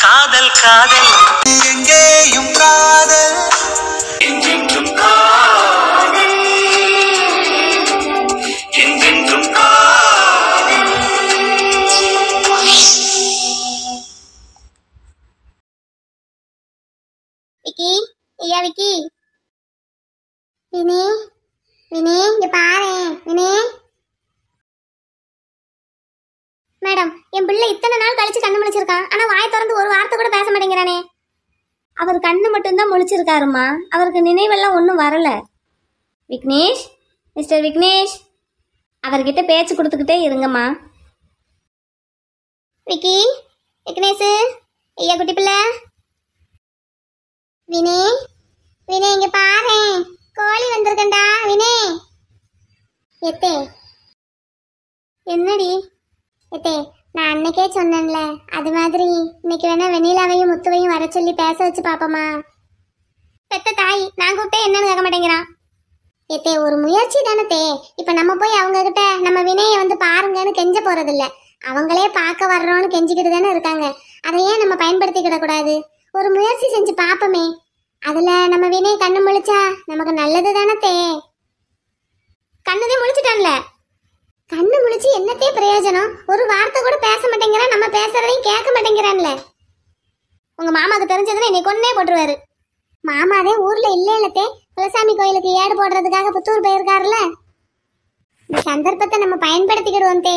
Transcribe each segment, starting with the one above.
காதல் காதல் எங்கேயும் காதல் என்றென்றும் காதல் இங்க பாரு மேடம் என் பிள்ளை இத்தனை நாள் கழிச்சு கண்ணு முழிச்சிருக்கான் ஆனா வாய் திறந்து ஒரு வார்த்தை கூட பேச மாட்டேங்கிறானே அவர் கண்ணு மட்டும்தான் முழிச்சிருக்காருமா அவருக்கு நினைவெல்லாம் ஒன்றும் வரல விக்னேஷ் மிஸ்டர் விக்னேஷ் அவர்கிட்ட பேச்சு கொடுத்துக்கிட்டே இருங்கம்மா விக்கி விக்னேஷு ஐயா குட்டி பிள்ளை வினே வினே இங்க பாரு கோழி வந்திருக்கண்டா வினே எத்தே என்னடி எத்தே நான் அன்னைக்கே சொன்னேன்ல அது மாதிரி இன்னைக்கு வேணா வெண்ணிலாவையும் முத்துவையும் வர சொல்லி பேச வச்சு பாப்போமா பெத்த தாய் நான் கூப்பிட்டே என்னன்னு கேட்க மாட்டேங்கிறான் ஏத்தே ஒரு முயற்சி தானே தே இப்ப நம்ம போய் அவங்க கிட்ட நம்ம வினையை வந்து பாருங்கன்னு கெஞ்ச போறதில்ல அவங்களே பார்க்க வர்றோம்னு கெஞ்சிக்கிட்டு தானே இருக்காங்க அதை ஏன் நம்ம பயன்படுத்திக்கிட கூடாது ஒரு முயற்சி செஞ்சு பார்ப்போமே அதுல நம்ம வினை கண்ணு முழிச்சா நமக்கு நல்லது தானே தே கண்ணுதே முழிச்சிட்டான்ல கண்ணு முழிச்சு என்னத்தையும் பிரயோஜனம் ஒரு வார்த்தை கூட பேச மாட்டேங்கிறான் நம்ம பேசுறதையும் கேட்க மாட்டேங்கிறான்ல உங்க மாமாக்கு தெரிஞ்சதுன்னா என்னை கொன்னே போட்டுருவாரு மாமாவே ஊர்ல இல்ல இல்லத்தே குலசாமி கோயிலுக்கு ஏடு போடுறதுக்காக புத்தூர் போயிருக்காருல்ல இந்த சந்தர்ப்பத்தை நம்ம பயன்படுத்திக்கிடுவோம் தே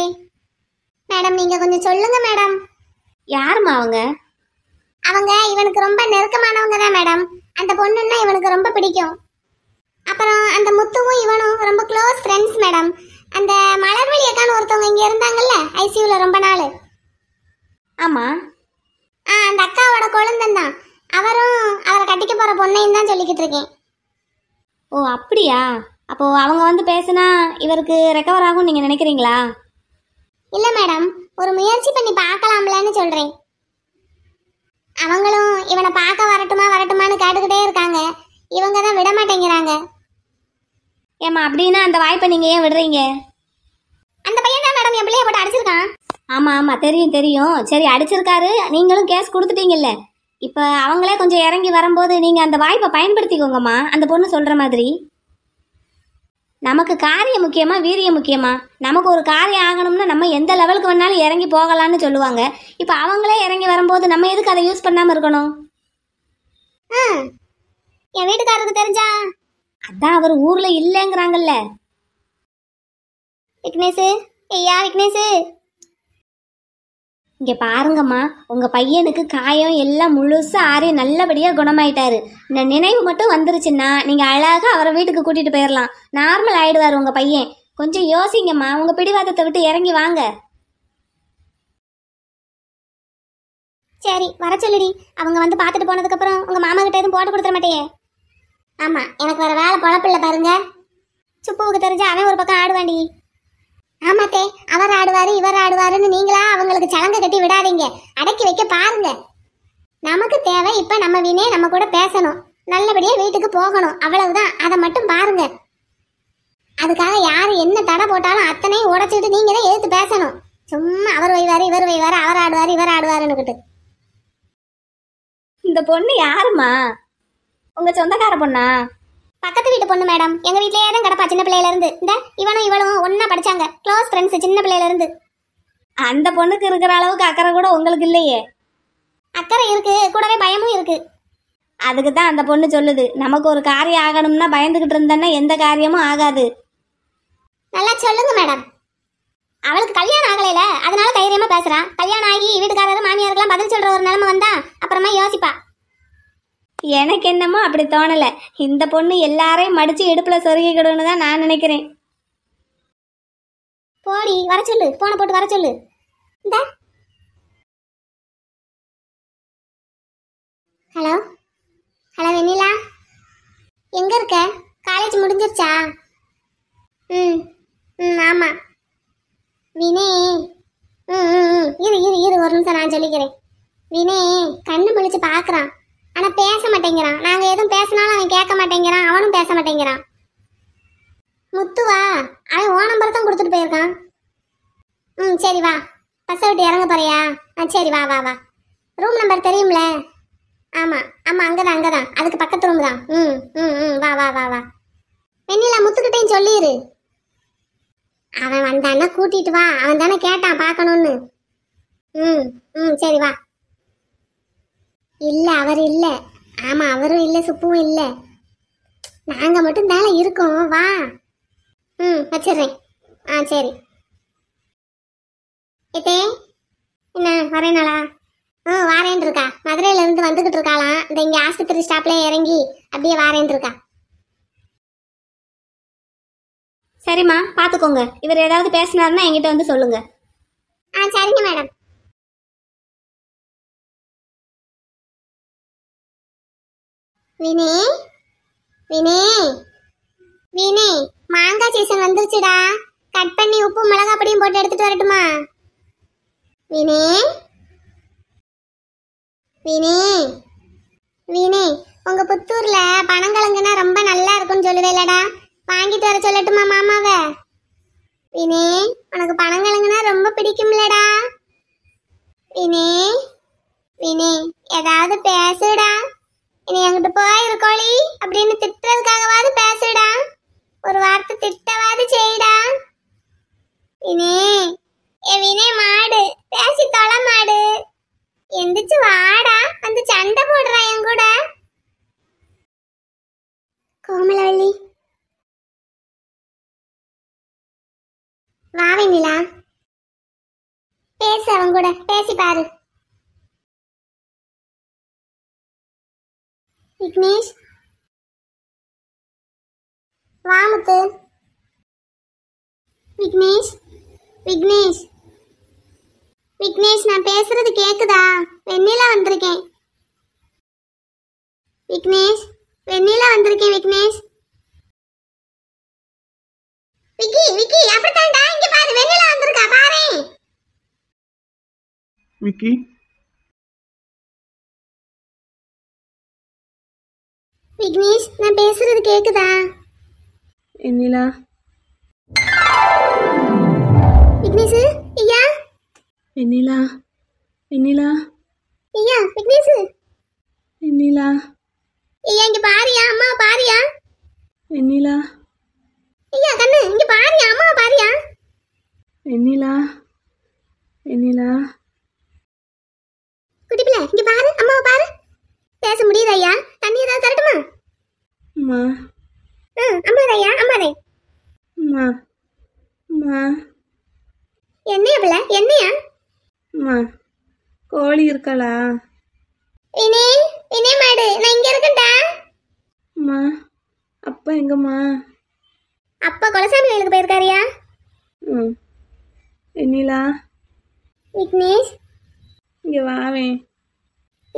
மேடம் நீங்க கொஞ்சம் சொல்லுங்க மேடம் யாருமா அவங்க அவங்க இவனுக்கு ரொம்ப நெருக்கமானவங்க தான் மேடம் அந்த பொண்ணுன்னா இவனுக்கு ரொம்ப பிடிக்கும் அப்புறம் அந்த முத்துவும் இவனும் ரொம்ப க்ளோஸ் ஃப்ரெண்ட்ஸ் மேடம் அந்த மலர்வெளி அக்கான ஒருத்தவங்க இங்கே இருந்தாங்கல்ல ஐசியூவில் ரொம்ப நாள் ஆமாம் ஆ அந்த அக்காவோட குழந்தன் தான் அவரும் அவரை கட்டிக்க போகிற பொண்ணையும் தான் சொல்லிக்கிட்டு இருக்கேன் ஓ அப்படியா அப்போது அவங்க வந்து பேசுனா இவருக்கு ரெக்கவர் ஆகும் நீங்கள் நினைக்கிறீங்களா இல்லை மேடம் ஒரு முயற்சி பண்ணி பார்க்கலாம்லன்னு சொல்கிறேன் அவங்களும் இவனை பார்க்க வரட்டுமா வரட்டுமான்னு கேட்டுக்கிட்டே இருக்காங்க இவங்க தான் விட மாட்டேங்கிறாங்க ஏமா அப்படின்னா அந்த வாய்ப்பை நீங்க ஏன் விடுறீங்க அந்த பையன் தான் மேடம் என் போட்டு அடிச்சிருக்கான் ஆமா ஆமா தெரியும் தெரியும் சரி அடிச்சிருக்காரு நீங்களும் கேஸ் கொடுத்துட்டீங்கல்ல இப்போ அவங்களே கொஞ்சம் இறங்கி வரும்போது நீங்க அந்த வாய்ப்பை பயன்படுத்திக்கோங்கம்மா அந்த பொண்ணு சொல்ற மாதிரி நமக்கு காரியம் முக்கியமா வீரியம் முக்கியமா நமக்கு ஒரு காரியம் ஆகணும்னா நம்ம எந்த லெவலுக்கு வேணாலும் இறங்கி போகலான்னு சொல்லுவாங்க இப்போ அவங்களே இறங்கி வரும்போது நம்ம எதுக்கு அதை யூஸ் பண்ணாம இருக்கணும் என் வீட்டுக்காரருக்கு தெரிஞ்சா அதான் அவர் ஊர்ல இல்லைங்கிறாங்கல்ல விக்னேஷு ஐயா விக்னேஷு இங்கே பாருங்கம்மா உங்கள் பையனுக்கு காயம் எல்லாம் முழுசாக ஆறி நல்லபடியாக குணமாயிட்டாரு இந்த நினைவு மட்டும் வந்துருச்சுன்னா நீங்கள் அழகாக அவரை வீட்டுக்கு கூட்டிகிட்டு போயிடலாம் நார்மல் ஆயிடுவாரு உங்கள் பையன் கொஞ்சம் யோசிங்கம்மா உங்கள் பிடிவாதத்தை விட்டு இறங்கி வாங்க சரி வர சொல்லுடி அவங்க வந்து பார்த்துட்டு போனதுக்கப்புறம் உங்கள் மாமா கிட்ட எதுவும் போட்டு கொடுத்துட மாட்டேயே ஆமாம் எனக்கு வேறு வேலை பழப்பில்ல பாருங்க சுப்புவுக்கு தெரிஞ்சு அவன் ஒரு பக்கம் ஆடுவாண்டி ஆமாத்தே அவர் ஆடுவார் இவர் ஆடுவாருன்னு நீங்களா அவங்களுக்கு சலங்க கட்டி விடாதீங்க அடக்கி வைக்க பாருங்க நமக்கு தேவை இப்போ நம்ம வினே நம்ம கூட பேசணும் நல்லபடியாக வீட்டுக்கு போகணும் அவ்வளவுதான் அதை மட்டும் பாருங்க அதுக்காக யார் என்ன தடை போட்டாலும் அத்தனையும் உடச்சிட்டு நீங்கள் தான் எதிர்த்து பேசணும் சும்மா அவர் வைவார் இவர் வைவார் அவர் ஆடுவார் இவர் ஆடுவாருன்னுக்கிட்டு இந்த பொண்ணு யாருமா உங்க சொந்தக்கார பொண்ணா பக்கத்து வீட்டு பொண்ணு மேடம் எங்க வீட்லயே தான் கிடப்பா சின்ன பிள்ளையில இருந்து இந்த இவனும் இவளும் ஒன்னா படிச்சாங்க க்ளோஸ் ஃப்ரெண்ட்ஸ் சின்ன பிள்ளையில இருந்து அந்த பொண்ணுக்கு இருக்கிற அளவுக்கு அக்கறை கூட உங்களுக்கு இல்லையே அக்கறை இருக்கு கூடவே பயமும் இருக்கு அதுக்கு தான் அந்த பொண்ணு சொல்லுது நமக்கு ஒரு காரியம் ஆகணும்னா பயந்துகிட்டு இருந்தேன்னா எந்த காரியமும் ஆகாது நல்லா சொல்லுங்க மேடம் அவளுக்கு கல்யாணம் ஆகலையில அதனால தைரியமா பேசுறான் கல்யாணம் ஆகி வீட்டுக்காரரும் மாமியாருக்கெல்லாம் பதில் சொல்ற ஒரு நிலைமை வந்தா அப்புறமா யோசிப்பா எனக்கு என்னமோ அப்படி தோணலை இந்த பொண்ணு எல்லாரையும் மடித்து எடுப்பில் சொருகிக்கிடுன்னு தான் நான் நினைக்கிறேன் போடி வர சொல்லு போனை போட்டு வர சொல்லு இந்த ஹலோ ஹலோ வெண்ணிலா எங்கே இருக்க காலேஜ் முடிஞ்சிருச்சா ம் ம் ஆமாம் வினே ம் ம் இரு இரு இரு ஒரு நிமிஷம் நான் சொல்லிக்கிறேன் வினே கண்ணு முழிச்சு பார்க்குறான் ஆனா பேச மாட்டேங்கிறான் நாங்க எதுவும் பேசினாலும் அவன் கேட்க மாட்டேங்கிறான் அவனும் பேச மாட்டேங்கிறான் முத்துவா அவன் ஓ நம்பர் தான் கொடுத்துட்டு போயிருக்கான் ம் சரி வா பஸ்ஸை விட்டு இறங்க போறியா ஆ சரி வா வா வா ரூம் நம்பர் தெரியும்ல ஆமாம் ஆமாம் அங்கே தான் அங்கே தான் அதுக்கு பக்கத்து ரூம் தான் ம் ம் ம் வா வா வா வா வெண்ணிலா முத்துக்கிட்டையும் சொல்லிடு அவன் வந்தான்னா கூட்டிட்டு வா அவன் தானே கேட்டான் பார்க்கணுன்னு ம் ம் சரி வா இல்லை அவர் இல்லை ஆமாம் அவரும் இல்லை சுப்பும் இல்லை நாங்கள் மட்டும் தானே இருக்கோம் வா ம் வச்சிடுறேன் ஆ சரி ஏத்தே என்ன வரேனாளா ம் வாரேன் இருக்கா மதுரையிலேருந்து வந்துக்கிட்டு இருக்காளாம் இந்த இங்கே ஆஸ்பத்திரி ஸ்டாப்பில் இறங்கி அப்படியே வாரேன் இருக்கா சரிம்மா பார்த்துக்கோங்க இவர் ஏதாவது பேசினாருன்னா என்கிட்ட வந்து சொல்லுங்கள் ஆ சரிங்க மேடம் வினி வினி வினி மாங்காய் சீசன் வந்துருச்சுடா கட் பண்ணி உப்பு மிளகா பொடியும் போட்டு எடுத்துட்டு வரட்டுமா வினி வினி வினி உங்க புத்தூர்ல பனங்கிழங்குனா ரொம்ப நல்லா இருக்கும்னு சொல்லுவேலடா வாங்கிட்டு வர சொல்லட்டுமா மாமாவ வினி உனக்கு பனங்கிழங்குனா ரொம்ப பிடிக்கும்லடா வினி வினி ஏதாவது பேசுடா இனி எங்கிட்டு போய் இருக்கோழி அப்படின்னு திட்டுறதுக்காகவாது பேசுடா ஒரு வார்த்தை திட்டவாது செய்டா இனே என் வினே மாடு பேசி தொலை மாடு எந்திரிச்சு வாடா வந்து சண்டை போடுறா என் கூட கோமலவள்ளி வாவிங்களா பேசு அவன் கூட பேசி பாரு விக்னேஷ் வாமுத்து விக்னேஷ் விக்னேஷ் விக்னேஷ் நான் பேசுறது கேக்குதா வெண்ணிலா வந்திருக்கேன் விக்னேஷ் வெண்ணிலா வந்திருக்கேன் விக்னேஷ் விக்கி விக்கி அப்படித்தான்டா இங்க பாரு வெண்ணிலா வந்திருக்கா பாரு விக்கி விக்னேஷ் நான் பேசுறது கேக்குதா என்னிலா விக்னேஷ் ஐயா என்னிலா என்னிலா ஐயா விக்னேஷ் என்னிலா ஐயா இங்க பாரியா அம்மா பாரியா என்னிலா ஐயா கண்ணு இங்க பாரியா அம்மா பாரியா என்னிலா என்னிலா குட்டிப்பிள்ள இங்க பாரு அம்மாவை பாரு பேச முடியுது ஐயா தண்ணி ஏதாவது தரட்டுமா அம்மா ம் ஐம்பது ஐயா அம்மாதே அம்மா அம்மா என்னையா பிள்ளை என்னையா அம்மா கோழி இருக்கலா இனே இனே மாடு நான் இங்க இருக்கேன்டா அம்மா அப்பா எங்கம்மா அப்பா கொலசாமி கோயிலுக்கு போயிருக்காரியா ம் வெண்ணிலா விக்னேஷ் இங்கே வாவேன்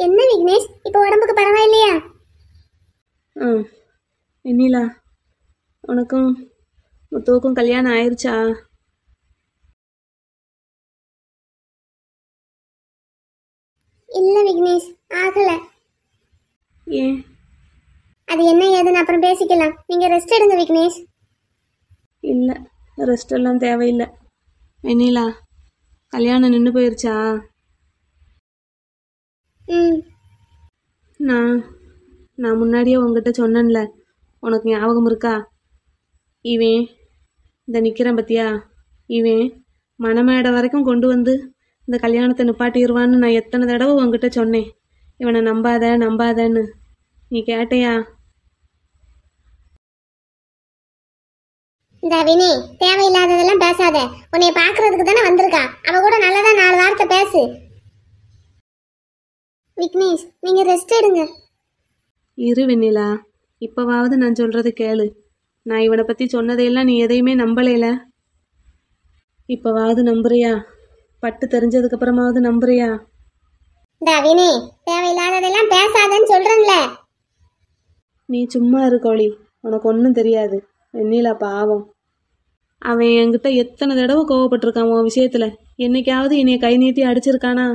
என்ன விக்னேஷ் இப்போ உடம்புக்கு பரவாயில்லையா ஆ வெண்ணிலா உனக்கும் முத்துவுக்கும் கல்யாணம் ஆயிடுச்சா இல்ல விக்னேஷ் ஆகல ஏன் அது என்ன ஏதுன்னு அப்புறம் பேசிக்கலாம் நீங்க ரெஸ்ட் எடுங்க விக்னேஷ் இல்ல ரெஸ்ட் எல்லாம் தேவையில்லை வெண்ணிலா கல்யாணம் நின்று போயிருச்சா ம் நான் நான் முன்னாடியே உங்ககிட்ட சொன்னேன்ல உனக்கு ஞாபகம் இருக்கா இவன் இந்த நிற்கிறேன் பத்தியா இவன் மணமேடை வரைக்கும் கொண்டு வந்து இந்த கல்யாணத்தை நிப்பாட்டிடுவான்னு நான் எத்தனை தடவை உங்ககிட்ட சொன்னேன் இவனை நம்பாத நம்பாதன்னு நீ கேட்டையா இந்த வினி தேவையில்லாததெல்லாம் பேசாத உன்னை பாக்குறதுக்கு தானே வந்திருக்கா அவ கூட நல்லதா நாலு வார்த்தை பேசு விக்னேஷ் நீங்க ரெஸ்ட் எடுங்க இரு வெண்ணிலா இப்பவாவது நான் சொல்றது கேளு நான் இவனை பத்தி சொன்னதையெல்லாம் நீ எதையுமே நம்பலையில இப்பவாவது நம்புறியா பட்டு அப்புறமாவது நம்புறியா தவினே தேவையில்லாததெல்லாம் பேசாதன்னு நீ சும்மா இருக்கோழி உனக்கு ஒன்றும் தெரியாது வெண்ணிலா பாவம் அவன் என்கிட்ட எத்தனை தடவை கோவப்பட்டிருக்கான் உன் என்னைக்காவது என்னைய கை நீட்டி அடிச்சிருக்கானா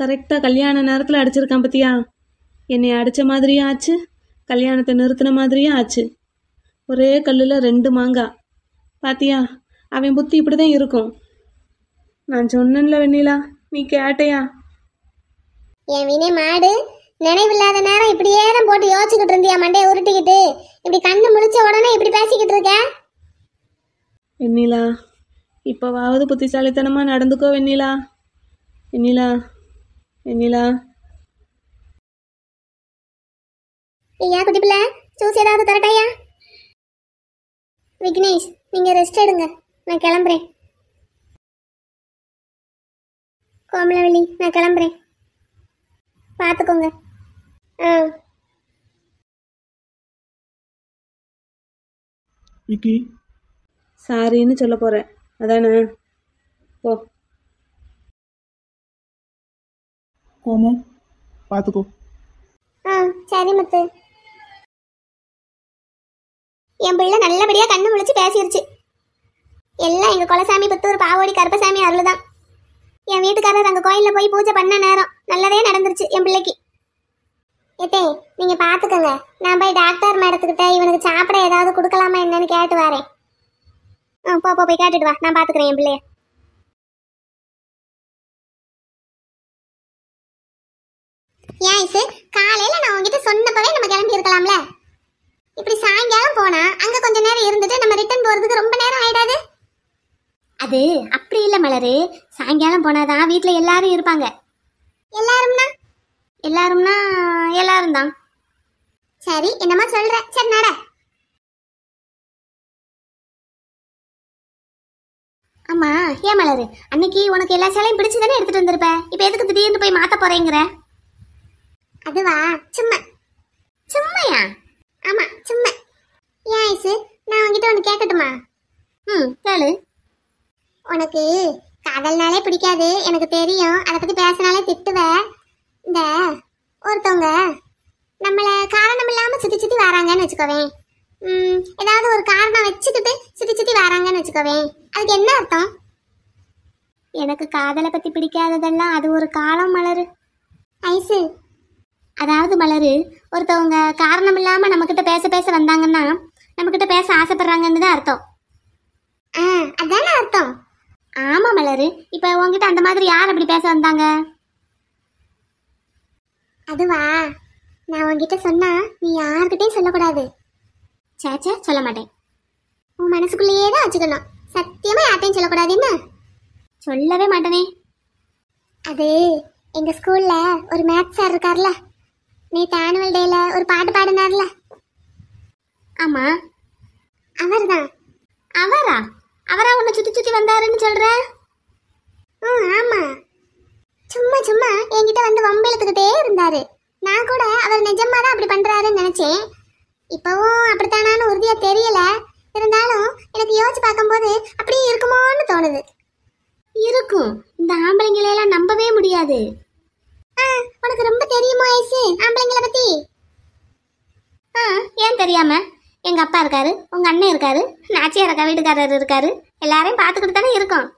கரெக்டாக கல்யாண நேரத்தில் அடிச்சிருக்கான் பத்தியா என்னை அடித்த மாதிரியும் ஆச்சு கல்யாணத்தை நிறுத்தின மாதிரியும் ஆச்சு ஒரே கல்லில் ரெண்டு மாங்காய் பாத்தியா அவன் புத்தி இப்படி தான் இருக்கும் நான் சொன்னேன்ல வெண்ணிலா நீ கேட்டையா என் வினை மாடு நினைவில்லாத நேரம் இப்படியே தான் போட்டு யோசிச்சுக்கிட்டு இருந்தியா மண்டையை உருட்டிக்கிட்டு இப்படி கண்ணு முடிச்ச உடனே இப்படி பேசிக்கிட்டு இருக்க வெண்ணிலா இப்போவாவது புத்திசாலித்தனமாக நடந்துக்கோ வெண்ணிலா வெண்ணிலா வெண்ணிலா ஏதாவது விக்னேஷ் நீங்கள் ரெஸ்ட் நான் கிளம்புறேன் நான் கிளம்புறேன் பார்த்துக்கோங்க ஆ சாரின்னு சொல்ல போகிறேன் அதானே ஓ கோமம் பாத்துக்கோ ஆ சரி முத்து என் பிள்ளை நல்லபடியா கண்ணு முழிச்சு பேசிருச்சு எல்லாம் எங்க குலசாமி புத்தூர் பாவோடி கருப்பசாமி அருள்தான் என் வீட்டுக்காரர் அங்க கோயில்ல போய் பூஜை பண்ண நேரம் நல்லதே நடந்துருச்சு என் பிள்ளைக்கு ஏத்தே நீங்க பாத்துக்கோங்க நான் போய் டாக்டர் மேடத்துக்கிட்ட இவனுக்கு சாப்பிட ஏதாவது கொடுக்கலாமா என்னன்னு கேட்டு வரேன் ஆ போ போ, போய் கேட்டுட்டு வா நான் பாத்துக்கிறேன் என் பிள்ளைய ஏன் ஐசு காலையில் நான் உங்ககிட்ட சொன்னப்பவே நம்ம கிளம்பி இருக்கலாம்ல இப்படி சாயங்காலம் போனால் அங்கே கொஞ்சம் நேரம் இருந்துட்டு நம்ம ரிட்டர்ன் போகிறதுக்கு ரொம்ப நேரம் ஆயிடாது அது அப்படி இல்லை மலரு சாயங்காலம் போனாதான் வீட்டில் எல்லாரும் இருப்பாங்க எல்லாரும்னா எல்லாரும்னா எல்லாரும் தான் சரி என்னமா சொல்ற சரி நட ஆமா ஏன் மலரு அன்னைக்கு உனக்கு எல்லா சிலையும் சேலையும் பிடிச்சதானே எடுத்துட்டு வந்திருப்ப இப்போ எதுக்கு திடீர்னு போய் மாத்த போறேங்கிற அதுவா சும்மா சும்மையா ஆமா சும்மா ஏன் ஐசு நான் உங்ககிட்ட ஒன்று கேட்கட்டுமா ம் கேளு உனக்கு காதல்னாலே பிடிக்காது எனக்கு தெரியும் அதை பற்றி பேசினாலே திட்டுவ இந்த ஒருத்தவங்க நம்மளை காரணம் இல்லாமல் சுற்றி சுற்றி வராங்கன்னு வச்சுக்கோவேன் ஏதாவது ஒரு காரணம் வச்சுக்கிட்டு சுற்றி சுற்றி வராங்கன்னு வச்சுக்கோவேன் அதுக்கு என்ன அர்த்தம் எனக்கு காதலை பற்றி பிடிக்காததெல்லாம் அது ஒரு காலம் மலர் ஐசு அதாவது மலர் ஒருத்தவங்க காரணம் இல்லாமல் நம்மக்கிட்ட பேச பேச வந்தாங்கன்னா நம்மக்கிட்ட பேச ஆசைப்படுறாங்கன்னு தான் அர்த்தம் ஆ அதானே அர்த்தம் ஆமாம் மலர் இப்போ உங்ககிட்ட அந்த மாதிரி யார் அப்படி பேச வந்தாங்க அதுவா நான் உங்ககிட்ட சொன்னா நீ யார்கிட்டையும் சொல்லக்கூடாது சேச்சே சொல்ல மாட்டேன் உன் மனசுக்குள்ளேயே தான் வச்சுக்கணும் சத்தியமாக யார்கிட்டையும் சொல்லக்கூடாது சொல்லவே மாட்டேனே அது எங்கள் ஸ்கூலில் ஒரு மேத்ஸ் சார் இருக்கார்ல நேற்று ஆனுவல் டேல ஒரு பாட்டு பாடினார்ல ஆமா அவர் தான் அவரா அவரா உன்னை சுத்தி சுத்தி வந்தாருன்னு சொல்ற ம் ஆமா சும்மா சும்மா என்கிட்ட வந்து வம்பிழுத்துக்கிட்டே இருந்தாரு நான் கூட அவர் நிஜமா தான் அப்படி பண்றாருன்னு நினைச்சேன் இப்பவும் அப்படித்தானான்னு உறுதியா தெரியல இருந்தாலும் எனக்கு யோசிச்சு பார்க்கும்போது அப்படியே இருக்குமோன்னு தோணுது இருக்கும் இந்த ஆம்பளைங்களை எல்லாம் நம்பவே முடியாது உனக்கு ரொம்ப தெரியுமா ஐசு ஆம்பளைங்களை பத்தி ஆ ஏன் தெரியாம எங்க அப்பா இருக்காரு உங்க அண்ணன் இருக்காரு நாச்சியார் அக்கா வீட்டுக்காரர் இருக்காரு எல்லாரையும் பார்த்துக்கிட்டு தானே இருக்கோம்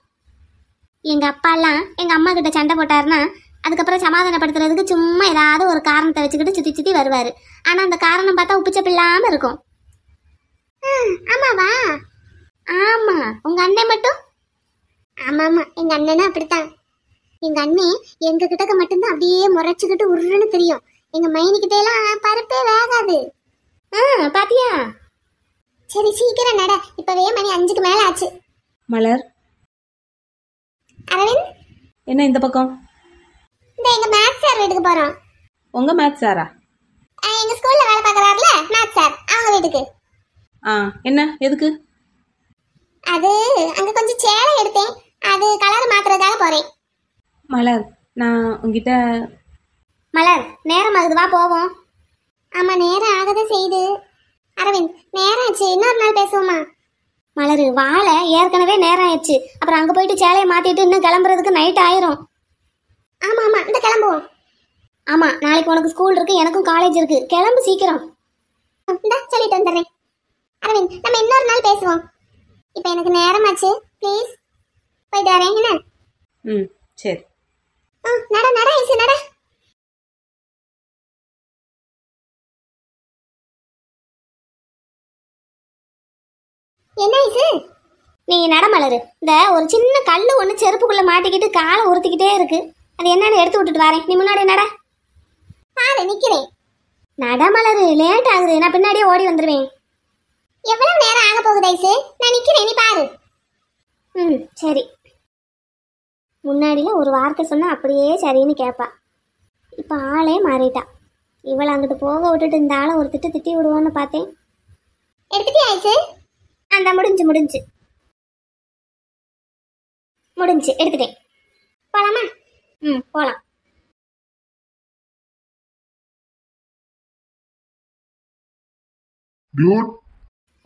எங்க அப்பாலாம் எங்க அம்மா கிட்ட சண்டை போட்டாருன்னா அதுக்கப்புறம் சமாதானப்படுத்துறதுக்கு சும்மா ஏதாவது ஒரு காரணத்தை வச்சுக்கிட்டு சுத்தி சுத்தி வருவாரு ஆனா அந்த காரணம் பார்த்தா உப்புச்சப்பில்லாம இருக்கும் ஆமாவா ஆமா உங்க அண்ணன் மட்டும் ஆமா ஆமா எங்க அண்ணனும் அப்படித்தான் எங்க அண்ணே எங்க கிட்டக்க மட்டும்தான் அப்படியே முறைச்சுக்கிட்டு உருன்னு தெரியும் எங்க மைனிக்கிட்ட எல்லாம் பருப்பே வேகாது ஆ பாத்தியா சரி சீக்கிரம் நட இப்பவே மணி அஞ்சுக்கு மேல ஆச்சு மலர் அரவிந்த் என்ன இந்த பக்கம் இந்த எங்க மேத்ஸ் சார் வீட்டுக்கு போறோம் உங்க மேத்ஸ் சாரா ஆ, எங்க ஸ்கூல்ல வேலை பார்க்கறாருல மேத் சார் அவங்க வீட்டுக்கு ஆ என்ன எதுக்கு அது அங்க கொஞ்சம் சேலை எடுத்தேன் அது கலர் மாத்துறதுக்காக போறேன் மலர் நான் உங்ககிட்ட மலர் நேரம் ஆகுதுவா போவோம் ஆமா நேரம் ஆகதான் செய்து அரவிந்த் நேரம் ஆச்சு இன்னொரு நாள் பேசுவோமா மலர் வாழை ஏற்கனவே நேரம் ஆயிடுச்சு அப்புறம் அங்கே போயிட்டு சேலையை மாற்றிட்டு இன்னும் கிளம்புறதுக்கு நைட் ஆயிரும் ஆமாம் ஆமாம் இந்த கிளம்புவோம் ஆமாம் நாளைக்கு உனக்கு ஸ்கூல் இருக்கு எனக்கும் காலேஜ் இருக்கு கிளம்பு சீக்கிரம் இந்தா சொல்லிட்டு வந்துடுறேன் அரவிந்த் நம்ம இன்னொரு நாள் பேசுவோம் இப்போ எனக்கு நேரமாச்சு ப்ளீஸ் போயிட்டு வரேன் என்ன ம் சரி நட நட ஐசு நட என்ன ஐசு நீ நடமலரு இந்த ஒரு சின்ன கல் ஒன்று செருப்புக்குள்ளே மாட்டிக்கிட்டு காலை உறுத்திக்கிட்டே இருக்கு அது என்னன்னு எடுத்து விட்டுட்டு வரேன் நீ முன்னாடி நட பாரு நிற்கிறேன் நடமலரு லேட் ஆகுது நான் பின்னாடியே ஓடி வந்துடுவேன் எவ்வளோ நேரம் ஆக போகுது ஐசு நான் நிற்கிறேன் நீ பாரு ம் சரி முன்னாடிலாம் ஒரு வார்த்தை சொன்னால் அப்படியே சரின்னு கேட்பா இப்போ ஆளே மாறிட்டா இவளை அங்கிட்டு போக விட்டுட்டு இந்த ஆளை ஒரு திட்டு திட்டி விடுவோன்னு பார்த்தேன் எடுத்துட்டு அந்த முடிஞ்சு முடிஞ்சு முடிஞ்சு எடுத்துட்டேன் போகலாமா ம் போகலாம்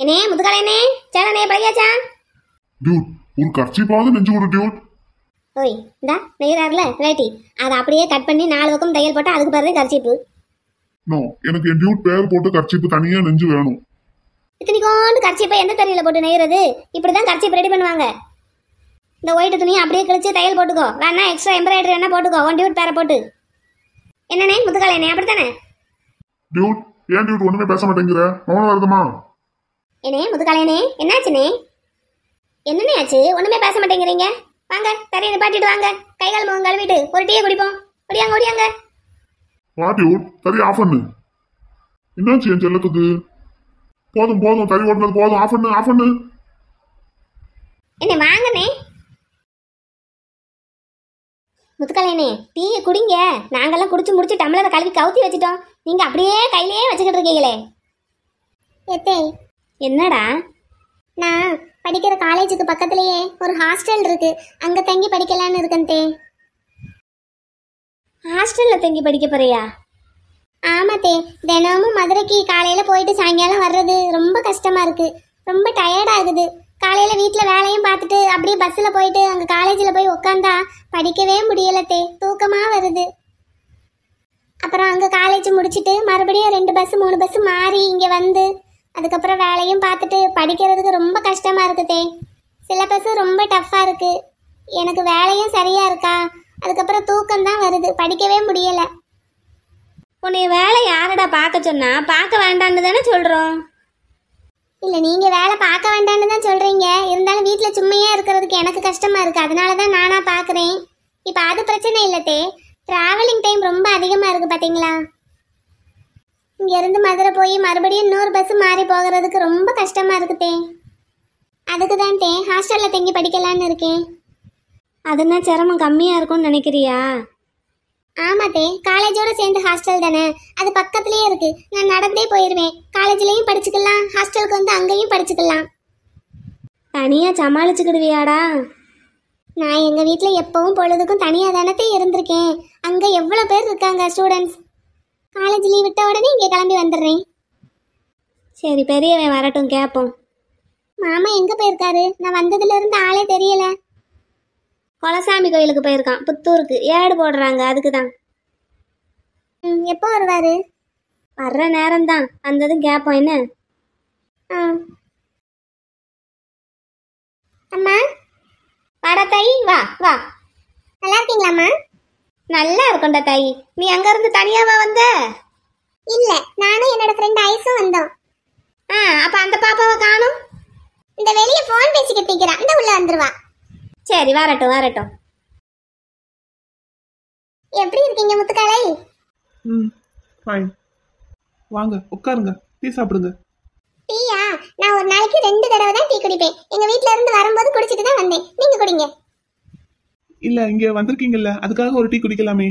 என்னே முதுகலைனே சேனனே பழையாச்சா டியூட் உன் கர்ச்சி பாது நெஞ்சு கொடு டியூட் ஓய் இந்தா நெய்கிறாருல வேட்டி அதை அப்படியே கட் பண்ணி நாலு பக்கம் தையல் போட்டால் அதுக்கு பிறகு கர்ச்சிப்பு நோ எனக்கு என் டியூட் பேர் போட்டு கர்ச்சிப்பு தனியாக நெஞ்சு வேணும் இத்தனைக்கோண்டு கர்ச்சிப்பை எந்த தண்ணியில் போட்டு நெய்கிறது இப்படி தான் கர்ச்சிப்பு ரெடி பண்ணுவாங்க இந்த ஒயிட் துணியை அப்படியே கிழிச்சு தையல் போட்டுக்கோ வேணா எக்ஸ்ட்ரா எம்ப்ராய்டரி வேணா போட்டுக்கோ ஒன் டியூட் பேரை போட்டு என்னண்ணே முத்துக்காலே அப்படித்தானே டியூட் ஏன் டியூட் ஒண்ணுமே பேச மாட்டேங்கிற மௌனம் வருதுமா என்னே முதுகாலையனே என்னாச்சுனே என்னண்ணே ஆச்சு ஒன்றுமே பேச மாட்டேங்கிறீங்க வாங்க தரையை நிப்பாட்டிட்டு வாங்க கை கால் முகம் கழுவிட்டு ஒரு டீயை குடிப்போம் ஒடியாங்க ஒடியாங்க வாட்டி ஓட் தரி ஆஃப் பண்ணு என்னாச்சு என் செல்லத்துக்கு போதும் போதும் தரி ஓட்டுனது போதும் ஆஃப் பண்ணு ஆஃப் பண்ணு என்ன வாங்கண்ணே முத்துக்கலையனே டீயை குடிங்க நாங்கெல்லாம் குடிச்சு முடிச்சு டம்ளரை கழுவி கவுத்தி வச்சுட்டோம் நீங்கள் அப்படியே கையிலே வச்சுக்கிட்டு இருக்கீங்களே எத்தே என்னடா நான் படிக்கிற காலேஜுக்கு பக்கத்துலயே ஒரு ஹாஸ்டல் இருக்கு அங்க தங்கி படிக்கலான்னு இருக்கே ஹாஸ்டல்ல தங்கி படிக்க போறியா ஆமாத்தே தினமும் மதுரைக்கு காலையில போயிட்டு சாயங்காலம் வர்றது ரொம்ப கஷ்டமா இருக்கு ரொம்ப டயர்ட் ஆகுது காலையில வீட்டுல வேலையும் பார்த்துட்டு அப்படியே பஸ்ல போயிட்டு அங்க காலேஜ்ல போய் உட்காந்தா படிக்கவே முடியலத்தே தூக்கமா வருது அப்புறம் அங்க காலேஜ் முடிச்சிட்டு மறுபடியும் ரெண்டு பஸ் மூணு பஸ் மாறி இங்க வந்து அதுக்கப்புறம் வேலையும் பார்த்துட்டு படிக்கிறதுக்கு ரொம்ப கஷ்டமாக இருக்குதே சிலபஸும் ரொம்ப டஃப்பாக இருக்குது எனக்கு வேலையும் சரியாக இருக்கா அதுக்கப்புறம் தூக்கம் தான் வருது படிக்கவே முடியலை உன்னை வேலை யாரடா பார்க்க சொன்னால் பார்க்க வேண்டான்னு தானே சொல்கிறோம் இல்லை நீங்கள் வேலை பார்க்க வேண்டான்னு தான் சொல்கிறீங்க இருந்தாலும் வீட்டில் சும்மையாக இருக்கிறதுக்கு எனக்கு கஷ்டமாக இருக்குது அதனால தான் நானாக பார்க்குறேன் இப்போ அது பிரச்சனை இல்லத்தே ட்ராவலிங் டைம் ரொம்ப அதிகமாக இருக்குது பார்த்தீங்களா இங்கேருந்து மதுரை போய் மறுபடியும் இன்னொரு பஸ் மாறி போகிறதுக்கு ரொம்ப கஷ்டமாக இருக்குதே அதுக்கு தான் தே ஹாஸ்டலில் தங்கி படிக்கலான்னு இருக்கேன் அதுனா சிரமம் கம்மியாக இருக்கும்னு நினைக்கிறியா தே காலேஜோட சேர்ந்து ஹாஸ்டல் தானே அது பக்கத்துலேயே இருக்கு நான் நடந்தே போயிடுவேன் காலேஜ்லேயும் படிச்சுக்கலாம் ஹாஸ்டலுக்கு வந்து அங்கேயும் படிச்சுக்கலாம் தனியாக சமாளிச்சுக்கிடுவியாடா நான் எங்கள் வீட்டில் எப்பவும் பொழுதுக்கும் தனியாக தானே இருந்திருக்கேன் அங்கே எவ்வளோ பேர் இருக்காங்க ஸ்டூடெண்ட்ஸ் காலேஜ் லீவ் விட்ட உடனே இங்கே கிளம்பி வந்துடுறேன் சரி பெரியவன் வரட்டும் கேட்போம் மாமா எங்கே போயிருக்காரு நான் வந்ததுலேருந்து ஆளே தெரியல கொலசாமி கோயிலுக்கு போயிருக்கான் புத்தூருக்கு ஏடு போடுறாங்க அதுக்கு தான் ம் எப்போ வருவார் வர்ற நேரம்தான் வந்ததும் கேட்போம் என்ன ஆ அம்மா படத்தை வா வா நல்லா இருக்கீங்களாம்மா நல்லா இருக்கும்டா தாய் நீ அங்க இருந்து தனியாவா வந்த இல்ல நானும் என்னோட ஃப்ரெண்ட் ஐஸும் வந்தோம் ஆ அப்ப அந்த பாப்பாவை காணும் இந்த வெளிய ஃபோன் பேசிக்கிட்டு நிக்கிறா அந்த உள்ள வந்துருவா சரி வரட்டும் வரட்டும் எப்படி இருக்கீங்க முத்துக்காலை ம் ஃபைன் வாங்க உட்காருங்க டீ சாப்பிடுங்க டீயா நான் ஒரு நாளைக்கு ரெண்டு தடவை தான் டீ குடிப்பேன் எங்க வீட்ல இருந்து வரும்போது குடிச்சிட்டு தான் வந்தேன் நீங்க குடிங்க இல்ல இங்க வந்திருக்கீங்கல்ல அதுக்காக ஒரு டீ குடிக்கலாமே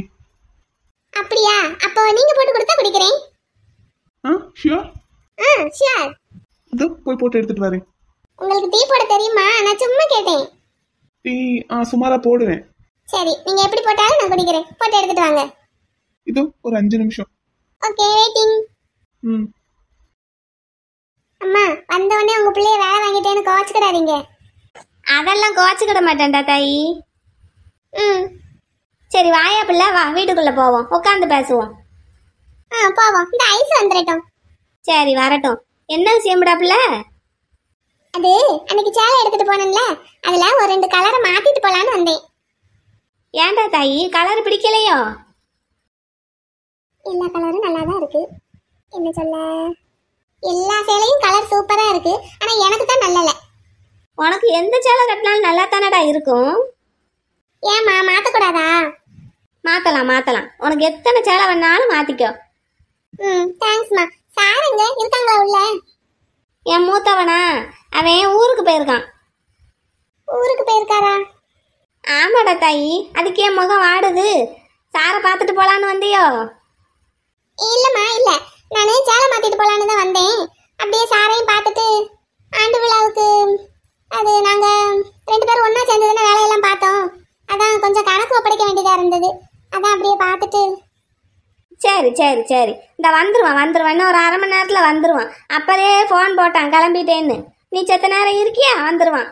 அப்படியா அப்போ நீங்க போட்டு கொடுத்தா குடிக்கிறேன் ஆ ஷியோர் ஆ ஷியோர் இது போய் போட்டு எடுத்துட்டு வரேன் உங்களுக்கு டீ போட தெரியுமா நான் சும்மா கேட்டேன் டீ ஆ சுமாரா போடுவேன் சரி நீங்க எப்படி போட்டாலும் நான் குடிக்கிறேன் போட்டு எடுத்துட்டு வாங்க இது ஒரு அஞ்சு நிமிஷம் ஓகே வெயிட்டிங் ம் அம்மா வந்த உடனே உங்க பிள்ளைய வேலை வாங்கிட்டேன்னு கோச்சுக்கிடாதீங்க அதெல்லாம் கோச்சுக்கிட மாட்டேன்டா தாயி ம் சரி வாயா பிள்ளை வா வீட்டுக்குள்ள போவோம் உட்காந்து பேசுவோம் ஆ போவோம் இந்த ஐஸ் வந்துடட்டும் சரி வரட்டும் என்ன விஷயம்டா பிள்ளை அது அன்னைக்கு சேலை எடுத்துட்டு போனேன்ல அதுல ஒரு ரெண்டு கலரை மாத்திட்டு போலான்னு வந்தேன் ஏன்டா தாயி கலர் பிடிக்கலையோ எல்லா கலரும் நல்லா தான் இருக்கு என்ன சொல்ல எல்லா சேலையும் கலர் சூப்பரா இருக்கு ஆனா எனக்கு தான் நல்லல உனக்கு எந்த சேலை கட்டினாலும் நல்லா தானடா இருக்கும் ஏமா மாத்தக்கூடாதா மாத்தலாம் மாத்தலாம் உனக்கு எத்தனை சேலை வேணாலும் மாத்திக்கோ ம் தேங்க்ஸ்மா சார் எங்க இருக்காங்களா உள்ள என் மூத்தவனா அவன் ஊருக்கு போயிருக்கான் ஊருக்கு போயிருக்காரா ஆமாடா தாயி அதுக்கு என் முகம் வாடுது சாரை பார்த்துட்டு போகலான்னு வந்தியோ இல்லைம்மா இல்ல நானே சேலை மாத்திட்டு போகலான்னு தான் வந்தேன் அப்படியே சாரையும் பார்த்துட்டு ஆண்டு விழாவுக்கு அது நாங்க ரெண்டு பேரும் ஒண்ணா சேர்ந்து தானே வேலையெல்லாம் பார்த்தோம் அதான் கொஞ்சம் கணக்கு ஒப்படைக்க வேண்டியதாக இருந்தது அதான் அப்படியே பார்த்துட்டு சரி சரி சரி இந்த வந்துடுவான் வந்துடுவான் இன்னும் ஒரு அரை மணி நேரத்தில் வந்துடுவான் அப்போதே ஃபோன் போட்டான் கிளம்பிட்டேன்னு நீ செத்த நேரம் இருக்கியா வந்துடுவான்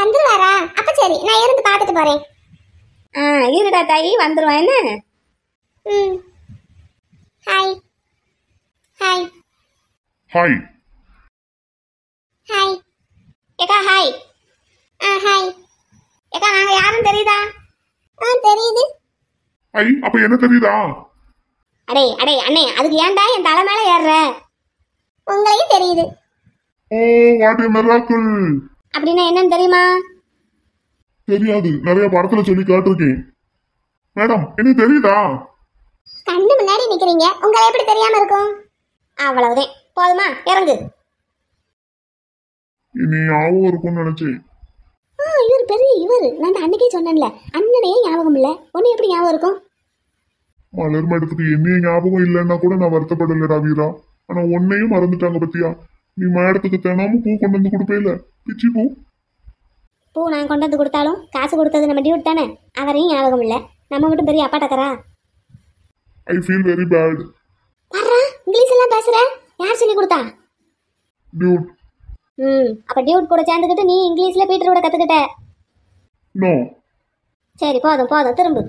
வந்துடுவாரா அப்போ சரி நான் இருந்து பார்த்துட்டு போகிறேன் ஆ இருடா தாயி வந்துடுவான் என்ன ம் ஹாய் ஹாய் ஹாய் ஹாய் ஏக்கா ஹாய் ஆ ஹாய் ஏக்கா நாங்க யாரும் தெரியுதா ஆ தெரியுது ஐ அப்ப என்ன தெரியுதா அடே அடே அண்ணே அதுக்கு ஏன்டா என் தலை மேல ஏறுற உங்களையும் தெரியுது ஓ வாட் மிராக்கிள் அப்படின்னா என்னன்னு தெரியுமா தெரியாது நிறைய படத்துல சொல்லி கேட்டிருக்கேன் மேடம் என்ன தெரியுதா கண்ணு முன்னாடி நிக்கிறீங்க உங்களை எப்படி தெரியாம இருக்கும் அவ்வளவுதான் போதுமா இறங்கு இனி ஆவும் இருக்கும்னு நினைச்சேன் இவர் நான் அன்னைக்கே சொன்னேன்ல அண்ணனே ஞாபகம் இல்லை உன்னை எப்படி ஞாபகம் இருக்கும் மலர் மேடத்துக்கு என்னைய ஞாபகம் இல்லைன்னா கூட நான் வருத்தப்படலடா வீரா ஆனா உன்னையும் மறந்துட்டாங்க பத்தியா நீ மேடத்துக்கு தினமும் பூ கொண்டு வந்து கொடுப்பேல பிச்சி பூ பூ நான் கொண்டு வந்து கொடுத்தாலும் காசு கொடுத்தது நம்ம டியூட் தானே அவரையும் ஞாபகம் இல்லை நம்ம மட்டும் பெரிய அப்பாட்டக்கரா ஐ ஃபீல் வெரி பேட் வர்றா இங்கிலீஷ் எல்லாம் பேசுற யார் சொல்லி கொடுத்தா டியூட் ம் அப்ப டியூட் கூட சேர்ந்துக்கிட்டு நீ இங்கிலீஷ்ல கூட கத்துக்கிட்ட நோ சரி போதும் போதும் திரும்பு